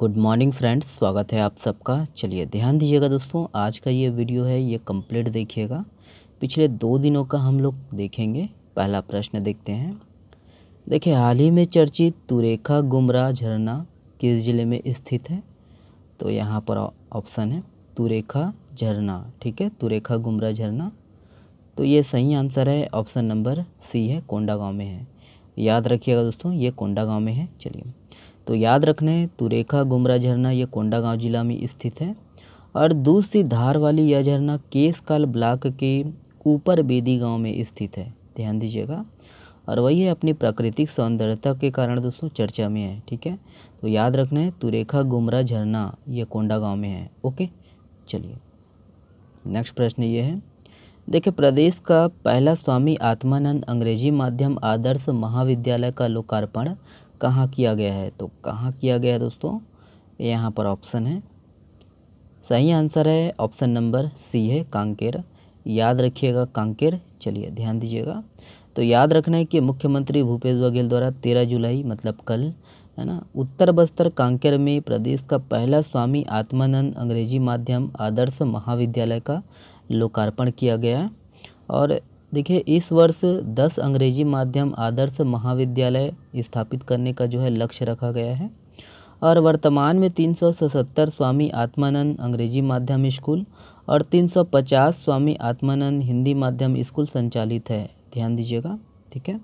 good morning friends स्वागत है आप सबका चलिए ध्यान दीजिएगा दोस्तों आज का ये वीडियो है ये कंप्लीट देखिएगा पिछले दो दिनों का हम लोग देखेंगे पहला प्रश्न देखते हैं देखिए हाल ही में चर्चित तुरेखा गुमराह झरना किस ज़िले में स्थित है तो यहाँ पर ऑप्शन है तुरेखा झरना ठीक है तुरेखा गुमराह झरना तो ये सही आंसर है ऑप्शन नंबर सी है कोंडा गाँव में है याद रखिएगा दोस्तों ये कोंडा गाँव में है चलिए तो याद रखने तुरेखा गुमरा झरना ये कोंडागांव जिला में स्थित है और दूसरी धार वाली यह झरना केसकाल ब्लॉक के ऊपर बेदी गांव में स्थित है ध्यान दीजिएगा और वही है अपनी प्राकृतिक सौंदर्यता के कारण दोस्तों चर्चा में है ठीक है तो याद रखना है तुरेखा गुमरा झरना ये कोंडा गांव में है ओके चलिए नेक्स्ट प्रश्न ये है देखिए प्रदेश का पहला स्वामी आत्मानंद अंग्रेजी माध्यम आदर्श महाविद्यालय का लोकार्पण कहाँ किया गया है तो कहाँ किया गया है दोस्तों यहाँ पर ऑप्शन है सही आंसर है ऑप्शन नंबर सी है कांकेर याद रखिएगा कांकेर चलिए ध्यान दीजिएगा तो याद रखना है कि मुख्यमंत्री भूपेश बघेल द्वारा तेरह जुलाई मतलब कल है ना उत्तर बस्तर कांकेर में प्रदेश का पहला स्वामी आत्मानंद अंग्रेजी माध्यम आदर्श महाविद्यालय का लोकार्पण किया गया और देखिए इस वर्ष दस अंग्रेजी माध्यम आदर्श महाविद्यालय स्थापित करने का जो है लक्ष्य रखा गया है और वर्तमान में तीन सौ स्वामी आत्मानंद अंग्रेजी माध्यम स्कूल और 350 स्वामी आत्मानंद हिंदी माध्यम स्कूल संचालित है ध्यान दीजिएगा ठीक है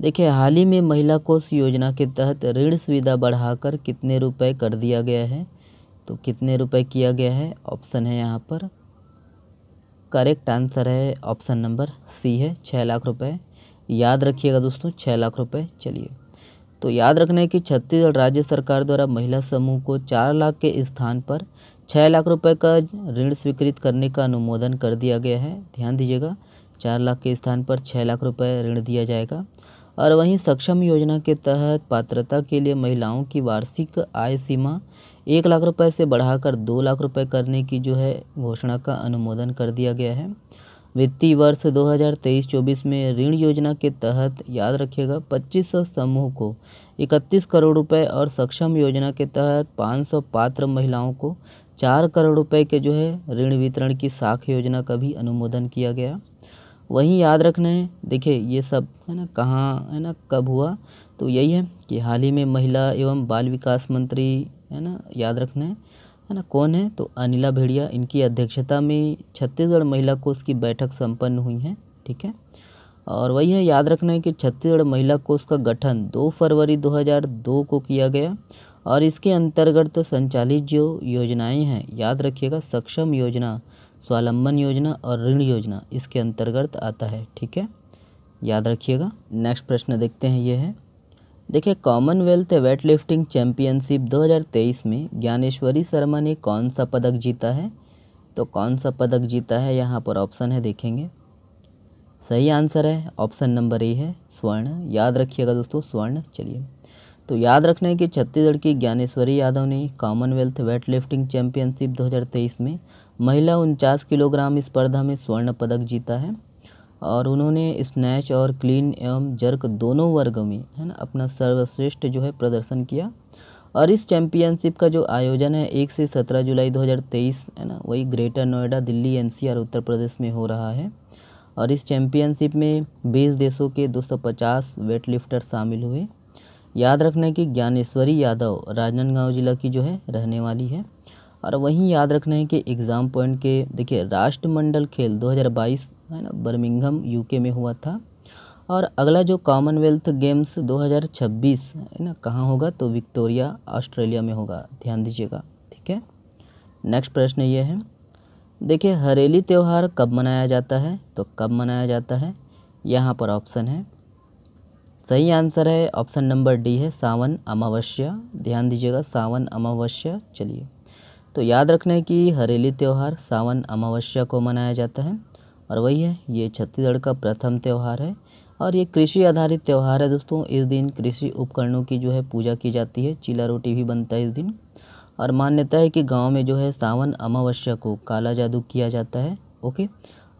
देखिए हाल ही में महिला कोष योजना के तहत ऋण सुविधा बढ़ाकर कितने रुपए कर दिया गया है तो कितने रुपए किया गया है ऑप्शन है यहाँ पर करेक्ट आंसर है ऑप्शन नंबर सी है छः लाख रुपए याद रखिएगा दोस्तों छः लाख रुपए चलिए तो याद रखना है कि छत्तीसगढ़ राज्य सरकार द्वारा महिला समूह को चार लाख के स्थान पर छः लाख रुपए का ऋण स्वीकृत करने का अनुमोदन कर दिया गया है ध्यान दीजिएगा चार लाख के स्थान पर छः लाख रुपए ऋण दिया जाएगा और वहीं सक्षम योजना के तहत पात्रता के लिए महिलाओं की वार्षिक आय सीमा एक लाख रुपए से बढ़ाकर दो लाख रुपए करने की जो है घोषणा का अनुमोदन कर दिया गया है वित्तीय वर्ष 2023-24 में ऋण योजना के तहत याद रखिएगा 2500 समूह को 31 करोड़ रुपए और सक्षम योजना के तहत 500 पात्र महिलाओं को चार करोड़ रुपए के जो है ऋण वितरण की साख योजना का भी अनुमोदन किया गया वही याद रखने हैं देखिए ये सब है ना कहाँ है ना कब हुआ तो यही है कि हाल ही में महिला एवं बाल विकास मंत्री है ना याद रखना है है ना कौन है तो अनिला भेड़िया इनकी अध्यक्षता में छत्तीसगढ़ महिला कोष की बैठक संपन्न हुई है ठीक है और वही है याद रखना है कि छत्तीसगढ़ महिला कोष का गठन 2 फरवरी 2002 को किया गया और इसके अंतर्गत संचालित जो योजनाएं हैं याद रखिएगा सक्षम योजना स्वालंबन योजना और ऋण योजना इसके अंतर्गत आता है ठीक है याद रखिएगा नेक्स्ट प्रश्न देखते हैं ये है देखिए कॉमनवेल्थ वेट लिफ्टिंग चैम्पियनशिप 2023 में ज्ञानेश्वरी शर्मा ने कौन सा पदक जीता है तो कौन सा पदक जीता है यहाँ पर ऑप्शन है देखेंगे सही आंसर है ऑप्शन नंबर ए है स्वर्ण याद रखिएगा दोस्तों स्वर्ण चलिए तो याद रखना है कि छत्तीसगढ़ की ज्ञानेश्वरी यादव ने कॉमनवेल्थ वेट लिफ्टिंग चैम्पियनशिप 2023 में महिला उनचास किलोग्राम स्पर्धा में स्वर्ण पदक जीता है और उन्होंने स्नैच और क्लीन एवं जर्क दोनों वर्ग में है ना अपना सर्वश्रेष्ठ जो है प्रदर्शन किया और इस चैम्पियनशिप का जो आयोजन है एक से सत्रह जुलाई 2023 है ना वही ग्रेटर नोएडा दिल्ली एनसीआर उत्तर प्रदेश में हो रहा है और इस चैम्पियनशिप में बीस देशों के 250 वेटलिफ्टर शामिल हुए याद रखना कि ज्ञानेश्वरी यादव राजनांदगांव जिला की जो है रहने वाली है और वहीं याद रखना है कि एग्ज़ाम पॉइंट के देखिए राष्ट्रमंडल खेल 2022 है ना बर्मिंघम यूके में हुआ था और अगला जो कॉमनवेल्थ गेम्स 2026 है ना कहाँ होगा तो विक्टोरिया ऑस्ट्रेलिया में होगा ध्यान दीजिएगा ठीक है नेक्स्ट प्रश्न ये है देखिए हरेली त्यौहार कब मनाया जाता है तो कब मनाया जाता है यहाँ पर ऑप्शन है सही आंसर है ऑप्शन नंबर डी है सावन अमावस्या ध्यान दीजिएगा सावन अमावस्या चलिए तो याद रखना है कि हरेली त्यौहार सावन अमावस्या को मनाया जाता है और वही है ये छत्तीसगढ़ का प्रथम त्यौहार है और ये कृषि आधारित त्यौहार है दोस्तों इस दिन कृषि उपकरणों की जो है पूजा की जाती है चीला रोटी भी बनता है इस दिन और मान्यता है कि गांव में जो है सावन अमावस्या को काला जादू किया जाता है ओके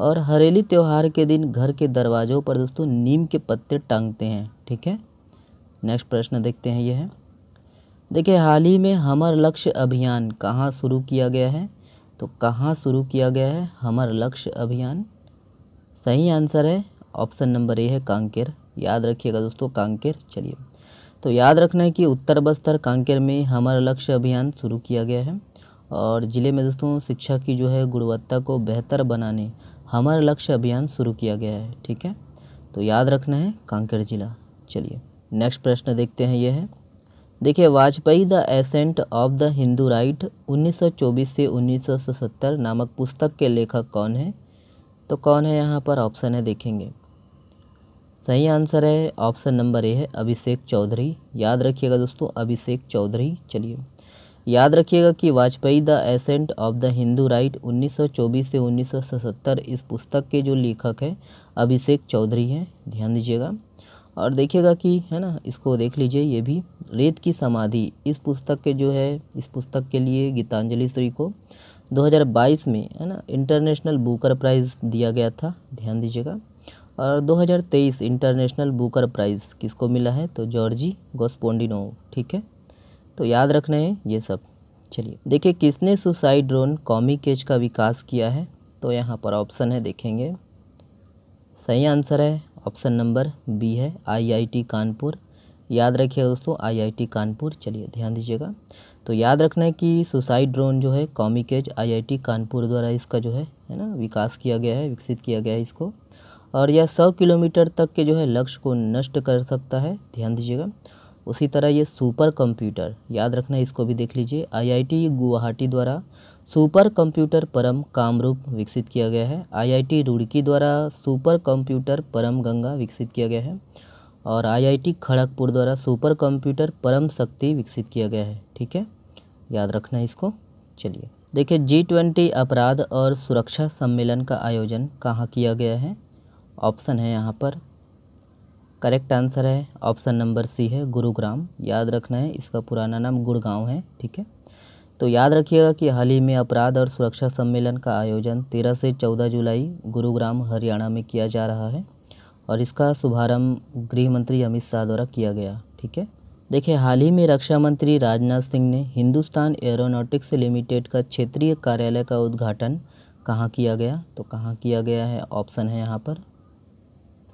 और हरेली त्यौहार के दिन घर के दरवाज़ों पर दोस्तों नीम के पत्ते टांगते हैं ठीक है नेक्स्ट प्रश्न देखते हैं यह है देखिए हाल ही में हमर लक्ष्य अभियान कहाँ शुरू किया गया है तो कहाँ शुरू किया गया है हमर लक्ष्य अभियान सही आंसर है ऑप्शन नंबर ए है कांकेर याद रखिएगा दोस्तों कांकेर चलिए तो याद रखना है कि उत्तर बस्तर कांकेर में हमर लक्ष्य अभियान शुरू किया गया है और ज़िले में दोस्तों शिक्षा की जो है गुणवत्ता को बेहतर बनाने हमर लक्ष्य अभियान शुरू किया गया है ठीक है तो याद रखना है कांकेर ज़िला चलिए नेक्स्ट प्रश्न देखते हैं यह है देखिए Vajpayee the ascent of the Hindu right 1924 से 1970 नामक पुस्तक के लेखक कौन है तो कौन है यहाँ पर ऑप्शन है देखेंगे सही आंसर है ऑप्शन नंबर ए है अभिषेक चौधरी याद रखिएगा दोस्तों अभिषेक चौधरी चलिए याद रखिएगा कि Vajpayee the ascent of the Hindu right 1924 से 1970 इस पुस्तक के जो लेखक है अभिषेक चौधरी हैं ध्यान दीजिएगा और देखिएगा कि है ना इसको देख लीजिए ये भी रेत की समाधि इस पुस्तक के जो है इस पुस्तक के लिए गीतांजलि श्री को 2022 में है ना इंटरनेशनल बुकर प्राइज़ दिया गया था ध्यान दीजिएगा और 2023 इंटरनेशनल बुकर प्राइज़ किसको मिला है तो जॉर्जी गोस्पोंडिनो ठीक है तो याद रखना है ये सब चलिए देखिए किसने सुसाइड ड्रोन कॉमी केज का विकास किया है तो यहाँ पर ऑप्शन है देखेंगे सही आंसर है ऑप्शन नंबर बी है आईआईटी कानपुर याद रखिएगा दोस्तों आईआईटी कानपुर चलिए ध्यान दीजिएगा तो याद रखना है कि सुसाइड ड्रोन जो है कॉमिकेज आईआईटी कानपुर द्वारा इसका जो है है ना विकास किया गया है विकसित किया गया है इसको और यह सौ किलोमीटर तक के जो है लक्ष्य को नष्ट कर सकता है ध्यान दीजिएगा उसी तरह ये सुपर कंप्यूटर याद रखना है इसको भी देख लीजिए आईआईटी गुवाहाटी द्वारा सुपर कंप्यूटर परम कामरूप विकसित किया गया है आईआईटी रुड़की द्वारा सुपर कंप्यूटर परम गंगा विकसित किया गया है और आईआईटी खड़गपुर द्वारा सुपर कंप्यूटर परम शक्ति विकसित किया गया है ठीक है याद रखना इसको चलिए देखिए जी ट्वेंटी अपराध और सुरक्षा सम्मेलन का आयोजन कहाँ किया गया है ऑप्शन है यहाँ पर करेक्ट आंसर है ऑप्शन नंबर सी है गुरुग्राम याद रखना है इसका पुराना नाम गुड़गांव है ठीक है तो याद रखिएगा कि हाल ही में अपराध और सुरक्षा सम्मेलन का आयोजन 13 से 14 जुलाई गुरुग्राम हरियाणा में किया जा रहा है और इसका शुभारंभ गृह मंत्री अमित शाह द्वारा किया गया ठीक है देखिए हाल ही में रक्षा मंत्री राजनाथ सिंह ने हिंदुस्तान एरोनॉटिक्स लिमिटेड का क्षेत्रीय कार्यालय का उद्घाटन कहाँ किया गया तो कहाँ किया गया है ऑप्शन है यहाँ पर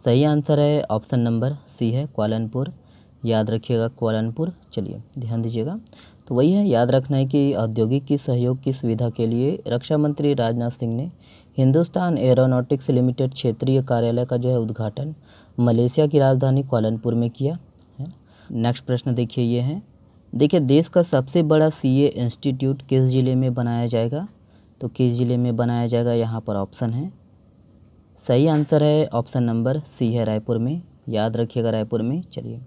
सही आंसर है ऑप्शन नंबर सी है क्वालनपुर याद रखिएगा क्वालनपुर चलिए ध्यान दीजिएगा तो वही है याद रखना है कि औद्योगिक की सहयोग की सुविधा के लिए रक्षा मंत्री राजनाथ सिंह ने हिंदुस्तान एरोनॉटिक्स लिमिटेड क्षेत्रीय कार्यालय का जो है उद्घाटन मलेशिया की राजधानी क्वालनपुर में किया है नेक्स्ट प्रश्न देखिए ये है देखिए देश का सबसे बड़ा सी इंस्टीट्यूट किस ज़िले में बनाया जाएगा तो किस ज़िले में बनाया जाएगा यहाँ पर ऑप्शन है सही आंसर है ऑप्शन नंबर सी है रायपुर में याद रखिएगा रायपुर में चलिए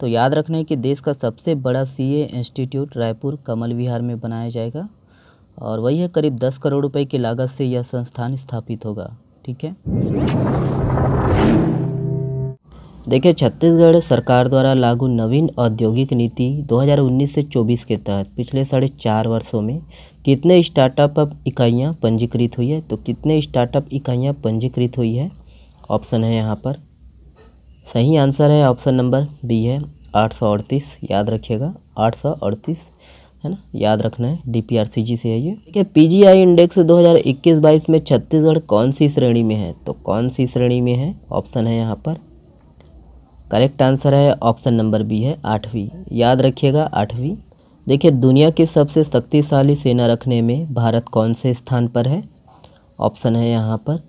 तो याद रखना है कि देश का सबसे बड़ा सी इंस्टीट्यूट रायपुर कमल विहार में बनाया जाएगा और वही है करीब दस करोड़ रुपए की लागत से यह संस्थान स्थापित होगा ठीक है देखिए छत्तीसगढ़ सरकार द्वारा लागू नवीन औद्योगिक नीति 2019 से 24 के तहत पिछले साढ़े चार वर्षों में कितने स्टार्टअप इकाइयाँ पंजीकृत हुई है तो कितने स्टार्टअप इकाइयाँ पंजीकृत हुई है ऑप्शन है यहाँ पर सही आंसर है ऑप्शन नंबर बी है आठ सौ अड़तीस याद रखिएगा आठ सौ अड़तीस है ना याद रखना है D P R C G से है ये ठीक है पी जी आई इंडेक्स दो हज़ार इक्कीस बाईस में छत्तीसगढ़ कौन सी श्रेणी में है तो कौन सी श्रेणी में है ऑप्शन है यहाँ पर करेक्ट आंसर है ऑप्शन नंबर बी है आठवीं याद रखिएगा आठवीं देखिए दुनिया की सबसे शक्तिशाली सेना रखने में भारत कौन से स्थान पर है ऑप्शन है यहाँ पर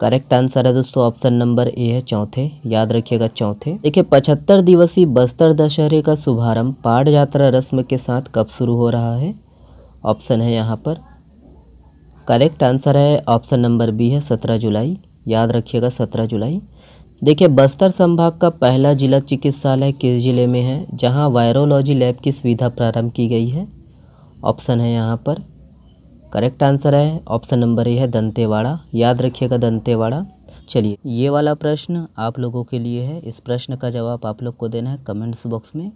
करेक्ट आंसर है दोस्तों ऑप्शन नंबर ए है चौथे याद रखिएगा चौथे देखिए पचहत्तर दिवसीय बस्तर दशहरे का शुभारंभ पाठ यात्रा रस्म के साथ कब शुरू हो रहा है ऑप्शन है यहाँ पर करेक्ट आंसर है ऑप्शन नंबर बी है सत्रह जुलाई याद रखिएगा सत्रह जुलाई देखिए बस्तर संभाग का पहला जिला चिकित्सालय किस जिले में है जहाँ वायरोलॉजी लैब की सुविधा प्रारंभ की गई है ऑप्शन है यहाँ पर करेक्ट आंसर है ऑप्शन नंबर ए है दंतेवाड़ा याद रखिएगा दंतेवाड़ा चलिए ये वाला प्रश्न आप लोगों के लिए है इस प्रश्न का जवाब आप लोग को देना है कमेंट्स बॉक्स में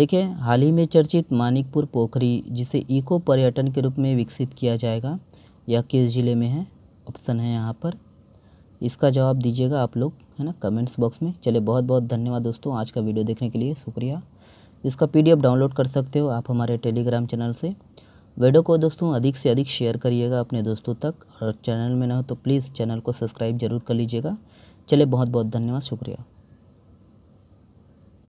देखिए हाल ही में चर्चित मानिकपुर पोखरी जिसे इको पर्यटन के रूप में विकसित किया जाएगा यह किस ज़िले में है ऑप्शन है यहाँ पर इसका जवाब दीजिएगा आप लोग है ना कमेंट्स बॉक्स में चलिए बहुत बहुत धन्यवाद दोस्तों आज का वीडियो देखने के लिए शुक्रिया इसका पीडीएफ डाउनलोड कर सकते हो आप हमारे टेलीग्राम चैनल से वीडियो को दोस्तों अधिक से अधिक शेयर करिएगा अपने दोस्तों तक और चैनल में ना हो तो प्लीज़ चैनल को सब्सक्राइब जरूर कर लीजिएगा चलिए बहुत बहुत धन्यवाद शुक्रिया